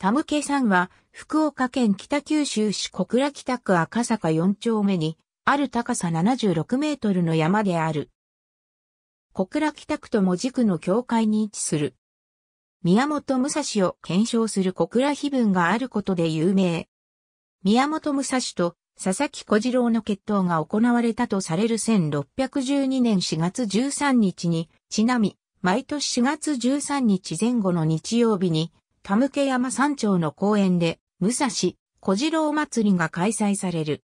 田向ケさんは、福岡県北九州市小倉北区赤坂4丁目に、ある高さ76メートルの山である。小倉北区とも軸区の境界に位置する。宮本武蔵を検証する小倉碑文があることで有名。宮本武蔵と佐々木小次郎の決闘が行われたとされる1612年4月13日に、ちなみ、毎年4月13日前後の日曜日に、田向山山頂の公園で、武蔵、小次郎祭りが開催される。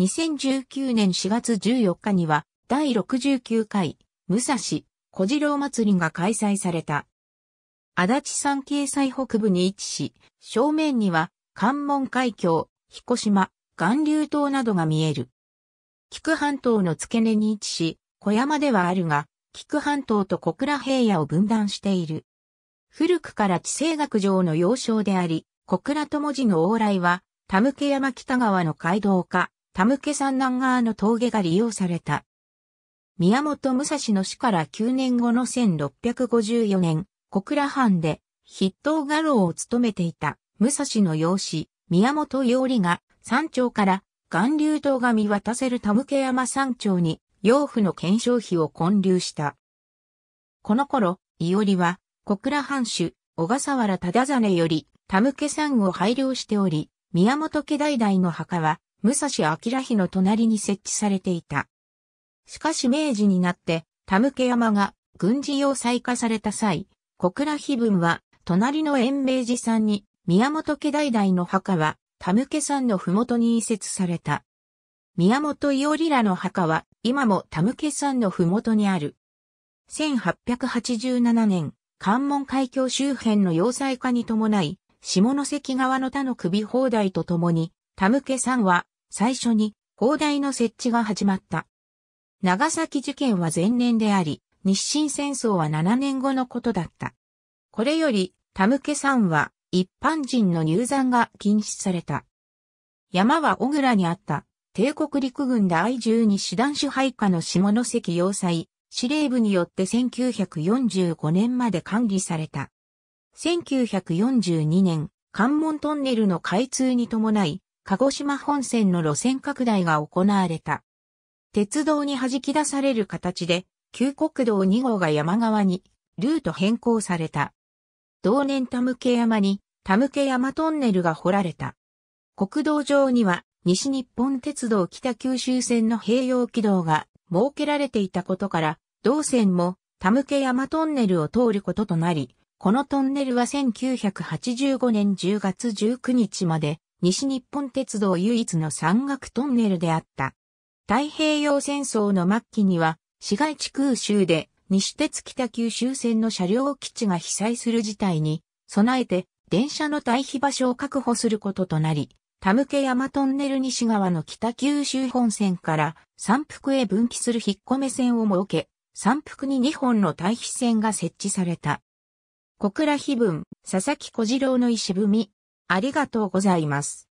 2019年4月14日には、第69回、武蔵、小次郎祭りが開催された。足立山系西北部に位置し、正面には、関門海峡、彦島、岩流島などが見える。菊半島の付け根に位置し、小山ではあるが、菊半島と小倉平野を分断している。古くから地政学上の要衝であり、小倉と文字の往来は、田向山北川の街道か、田向山南側の峠が利用された。宮本武蔵の死から9年後の1654年、小倉藩で筆頭画廊を務めていた武蔵の養子、宮本伊織が山頂から岩流島が見渡せる田向山山頂に養父の検証費を建立した。この頃、伊織は小倉藩主、小笠原忠真より、田向山を拝領しており、宮本家代々の墓は、武蔵明日の隣に設置されていた。しかし明治になって、田向山が軍事要塞化された際、小倉碑文は、隣の延明寺山に、宮本家代々の墓は、田向山の麓に移設された。宮本伊織らの墓は、今も田向山の麓にある。1887年、関門海峡周辺の要塞化に伴い、下関側の他の首砲台と共に、田向さんは最初に砲台の設置が始まった。長崎事件は前年であり、日清戦争は7年後のことだった。これより、田向さんは一般人の入山が禁止された。山は小倉にあった、帝国陸軍第12師団支配下の下関要塞、司令部によって1945年まで管理された。1942年、関門トンネルの開通に伴い、鹿児島本線の路線拡大が行われた。鉄道に弾き出される形で、旧国道2号が山側に、ルート変更された。同年田向山に、田向山トンネルが掘られた。国道上には、西日本鉄道北九州線の併用軌道が設けられていたことから、同線も田向山トンネルを通ることとなり、このトンネルは1985年10月19日まで西日本鉄道唯一の山岳トンネルであった。太平洋戦争の末期には市街地空襲で西鉄北九州線の車両基地が被災する事態に備えて電車の退避場所を確保することとなり、田向山トンネル西側の北九州本線から三福へ分岐する引っ込め線を設け、三福に2本の対比線が設置された。小倉碑文、佐々木小次郎の石踏み、ありがとうございます。